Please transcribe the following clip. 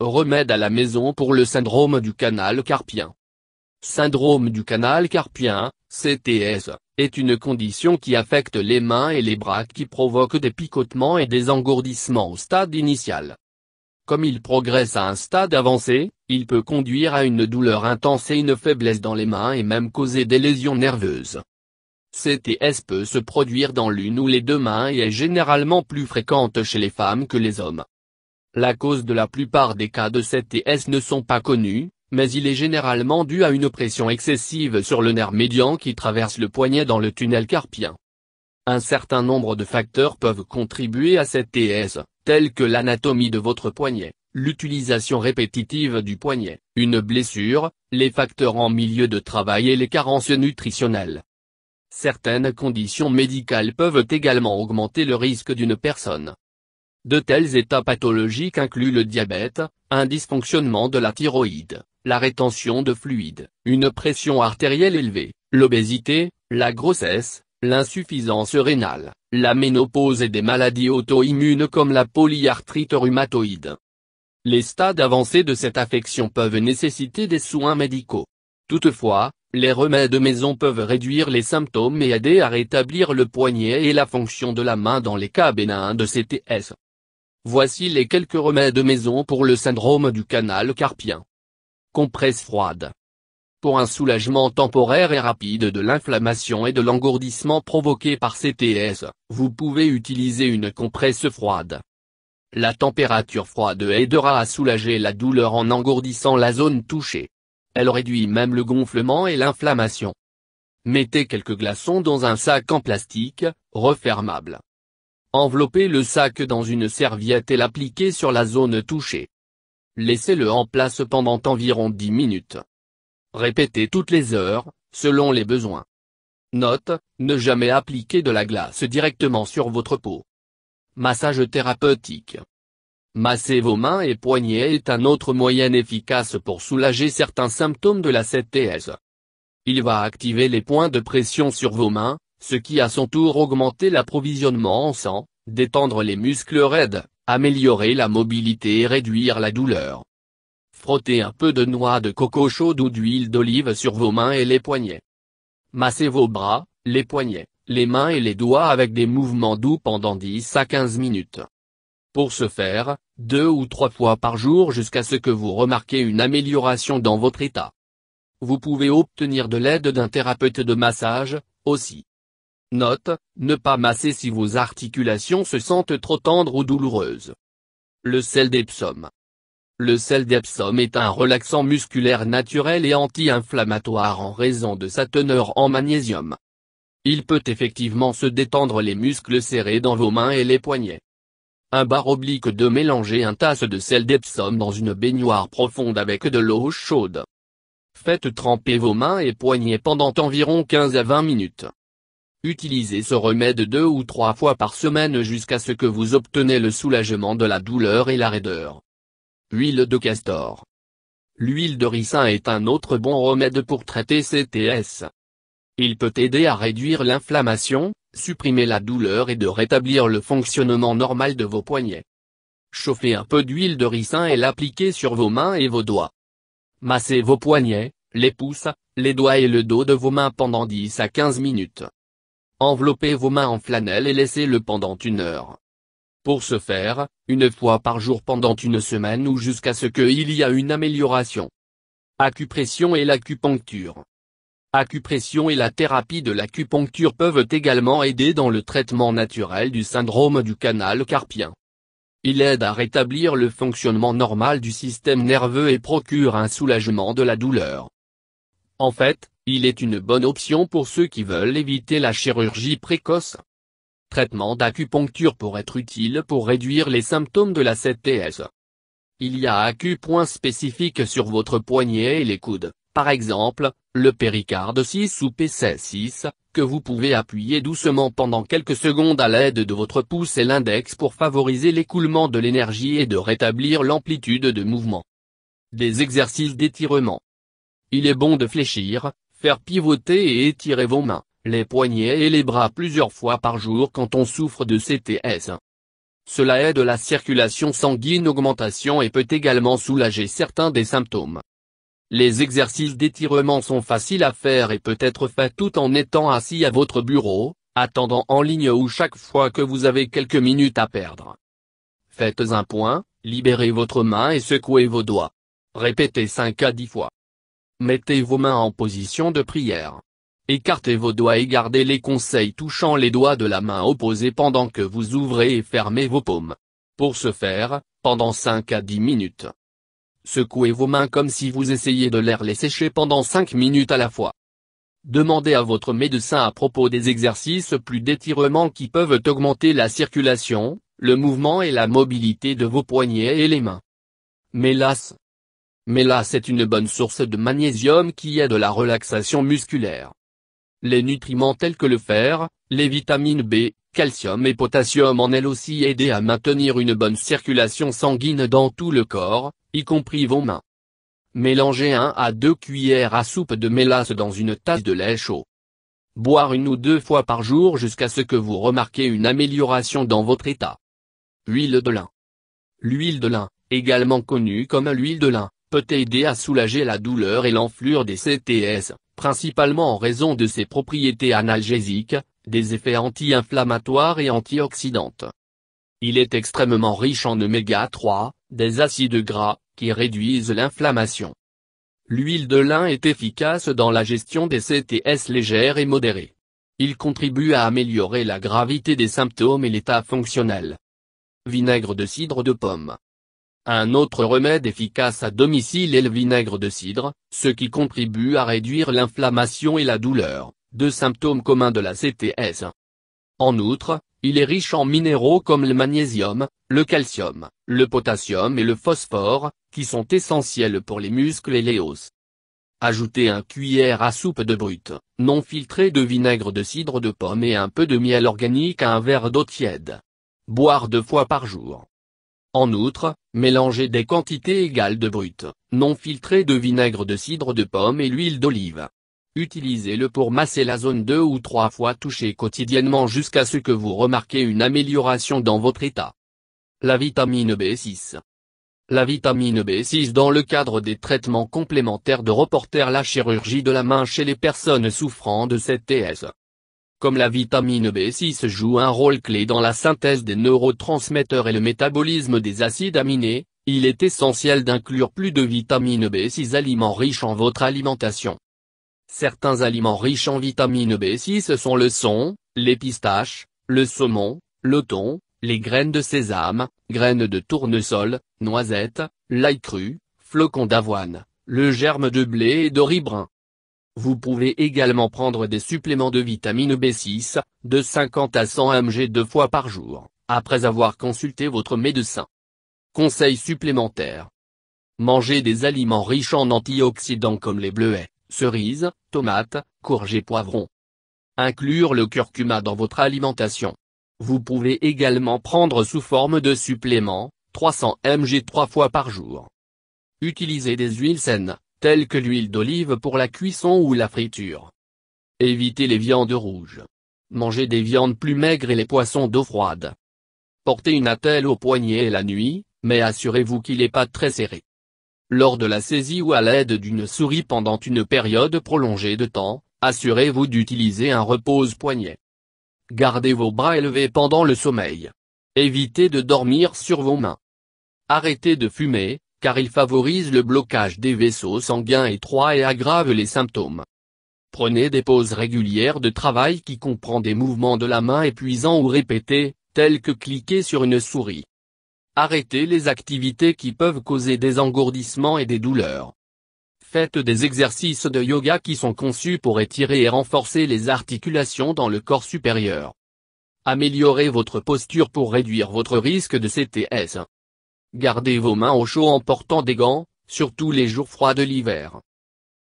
Remède à la maison pour le syndrome du canal carpien. Syndrome du canal carpien, CTS, est une condition qui affecte les mains et les bras qui provoque des picotements et des engourdissements au stade initial. Comme il progresse à un stade avancé, il peut conduire à une douleur intense et une faiblesse dans les mains et même causer des lésions nerveuses. CTS peut se produire dans l'une ou les deux mains et est généralement plus fréquente chez les femmes que les hommes. La cause de la plupart des cas de CTS ne sont pas connus, mais il est généralement dû à une pression excessive sur le nerf médian qui traverse le poignet dans le tunnel carpien. Un certain nombre de facteurs peuvent contribuer à cette TS, tels que l'anatomie de votre poignet, l'utilisation répétitive du poignet, une blessure, les facteurs en milieu de travail et les carences nutritionnelles. Certaines conditions médicales peuvent également augmenter le risque d'une personne. De tels états pathologiques incluent le diabète, un dysfonctionnement de la thyroïde, la rétention de fluide, une pression artérielle élevée, l'obésité, la grossesse, l'insuffisance rénale, la ménopause et des maladies auto-immunes comme la polyarthrite rhumatoïde. Les stades avancés de cette affection peuvent nécessiter des soins médicaux. Toutefois, les remèdes de maison peuvent réduire les symptômes et aider à rétablir le poignet et la fonction de la main dans les cas bénins de CTS. Voici les quelques remèdes maison pour le syndrome du canal carpien. Compresse froide. Pour un soulagement temporaire et rapide de l'inflammation et de l'engourdissement provoqués par CTS, vous pouvez utiliser une compresse froide. La température froide aidera à soulager la douleur en engourdissant la zone touchée. Elle réduit même le gonflement et l'inflammation. Mettez quelques glaçons dans un sac en plastique, refermable. Enveloppez le sac dans une serviette et l'appliquez sur la zone touchée. Laissez-le en place pendant environ 10 minutes. Répétez toutes les heures, selon les besoins. Note, ne jamais appliquer de la glace directement sur votre peau. Massage thérapeutique. Masser vos mains et poignets est un autre moyen efficace pour soulager certains symptômes de la CTS. Il va activer les points de pression sur vos mains, ce qui à son tour augmenter l'approvisionnement en sang, détendre les muscles raides, améliorer la mobilité et réduire la douleur. Frottez un peu de noix de coco chaude ou d'huile d'olive sur vos mains et les poignets. Massez vos bras, les poignets, les mains et les doigts avec des mouvements doux pendant 10 à 15 minutes. Pour ce faire, deux ou trois fois par jour jusqu'à ce que vous remarquiez une amélioration dans votre état. Vous pouvez obtenir de l'aide d'un thérapeute de massage, aussi. Note, ne pas masser si vos articulations se sentent trop tendres ou douloureuses. Le sel d'Epsom. Le sel d'Epsom est un relaxant musculaire naturel et anti-inflammatoire en raison de sa teneur en magnésium. Il peut effectivement se détendre les muscles serrés dans vos mains et les poignets. Un bar oblique de mélanger un tasse de sel d'Epsom dans une baignoire profonde avec de l'eau chaude. Faites tremper vos mains et poignets pendant environ 15 à 20 minutes. Utilisez ce remède deux ou trois fois par semaine jusqu'à ce que vous obtenez le soulagement de la douleur et la raideur. Huile de castor L'huile de ricin est un autre bon remède pour traiter CTS. Il peut aider à réduire l'inflammation, supprimer la douleur et de rétablir le fonctionnement normal de vos poignets. Chauffez un peu d'huile de ricin et l'appliquez sur vos mains et vos doigts. Massez vos poignets, les pouces, les doigts et le dos de vos mains pendant 10 à 15 minutes. Enveloppez vos mains en flanelle et laissez-le pendant une heure. Pour ce faire, une fois par jour pendant une semaine ou jusqu'à ce qu'il y a une amélioration. Acupression et l'acupuncture. Acupression et la thérapie de l'acupuncture peuvent également aider dans le traitement naturel du syndrome du canal carpien. Il aide à rétablir le fonctionnement normal du système nerveux et procure un soulagement de la douleur. En fait, il est une bonne option pour ceux qui veulent éviter la chirurgie précoce. Traitement d'acupuncture pour être utile pour réduire les symptômes de la CTS. Il y a accue-points spécifiques sur votre poignet et les coudes, par exemple, le péricarde 6 ou PC6, que vous pouvez appuyer doucement pendant quelques secondes à l'aide de votre pouce et l'index pour favoriser l'écoulement de l'énergie et de rétablir l'amplitude de mouvement. Des exercices d'étirement. Il est bon de fléchir, Faire pivoter et étirer vos mains, les poignets et les bras plusieurs fois par jour quand on souffre de CTS. Cela aide la circulation sanguine augmentation et peut également soulager certains des symptômes. Les exercices d'étirement sont faciles à faire et peut être faits tout en étant assis à votre bureau, attendant en ligne ou chaque fois que vous avez quelques minutes à perdre. Faites un point, libérez votre main et secouez vos doigts. Répétez 5 à 10 fois. Mettez vos mains en position de prière. Écartez vos doigts et gardez les conseils touchant les doigts de la main opposée pendant que vous ouvrez et fermez vos paumes. Pour ce faire, pendant 5 à 10 minutes. Secouez vos mains comme si vous essayiez de l'air les sécher pendant 5 minutes à la fois. Demandez à votre médecin à propos des exercices plus d'étirement qui peuvent augmenter la circulation, le mouvement et la mobilité de vos poignets et les mains. Mais Mélasse est une bonne source de magnésium qui aide la relaxation musculaire. Les nutriments tels que le fer, les vitamines B, calcium et potassium en elles aussi aident à maintenir une bonne circulation sanguine dans tout le corps, y compris vos mains. Mélangez 1 à 2 cuillères à soupe de mélasse dans une tasse de lait chaud. Boire une ou deux fois par jour jusqu'à ce que vous remarquez une amélioration dans votre état. Huile de lin. L'huile de lin, également connue comme l'huile de lin, peut aider à soulager la douleur et l'enflure des CTS, principalement en raison de ses propriétés analgésiques, des effets anti-inflammatoires et antioxydantes. Il est extrêmement riche en oméga 3, des acides gras, qui réduisent l'inflammation. L'huile de lin est efficace dans la gestion des CTS légères et modérées. Il contribue à améliorer la gravité des symptômes et l'état fonctionnel. Vinaigre de cidre de pomme. Un autre remède efficace à domicile est le vinaigre de cidre, ce qui contribue à réduire l'inflammation et la douleur, deux symptômes communs de la CTS. En outre, il est riche en minéraux comme le magnésium, le calcium, le potassium et le phosphore, qui sont essentiels pour les muscles et les os. Ajoutez un cuillère à soupe de brut, non filtré de vinaigre de cidre de pomme et un peu de miel organique à un verre d'eau tiède. Boire deux fois par jour. En outre, mélangez des quantités égales de brut, non filtré de vinaigre de cidre de pomme et l'huile d'olive. Utilisez-le pour masser la zone 2 ou 3 fois touchée quotidiennement jusqu'à ce que vous remarquez une amélioration dans votre état. La vitamine B6 La vitamine B6 dans le cadre des traitements complémentaires de reporter la chirurgie de la main chez les personnes souffrant de cette comme la vitamine B6 joue un rôle clé dans la synthèse des neurotransmetteurs et le métabolisme des acides aminés, il est essentiel d'inclure plus de vitamine B6 aliments riches en votre alimentation. Certains aliments riches en vitamine B6 sont le son, les pistaches, le saumon, le thon, les graines de sésame, graines de tournesol, noisettes, l'ail cru, flocons d'avoine, le germe de blé et de riz brun. Vous pouvez également prendre des suppléments de vitamine B6, de 50 à 100 mg deux fois par jour, après avoir consulté votre médecin. Conseils supplémentaires. Mangez des aliments riches en antioxydants comme les bleuets, cerises, tomates, courges et poivrons. Inclure le curcuma dans votre alimentation. Vous pouvez également prendre sous forme de suppléments, 300 mg trois fois par jour. Utilisez des huiles saines, Telle que l'huile d'olive pour la cuisson ou la friture. Évitez les viandes rouges. Mangez des viandes plus maigres et les poissons d'eau froide. Portez une attelle au poignet la nuit, mais assurez-vous qu'il n'est pas très serré. Lors de la saisie ou à l'aide d'une souris pendant une période prolongée de temps, assurez-vous d'utiliser un repose-poignet. Gardez vos bras élevés pendant le sommeil. Évitez de dormir sur vos mains. Arrêtez de fumer, car il favorise le blocage des vaisseaux sanguins étroits et aggrave les symptômes. Prenez des pauses régulières de travail qui comprend des mouvements de la main épuisants ou répétés, tels que cliquer sur une souris. Arrêtez les activités qui peuvent causer des engourdissements et des douleurs. Faites des exercices de yoga qui sont conçus pour étirer et renforcer les articulations dans le corps supérieur. Améliorez votre posture pour réduire votre risque de CTS. Gardez vos mains au chaud en portant des gants, surtout les jours froids de l'hiver.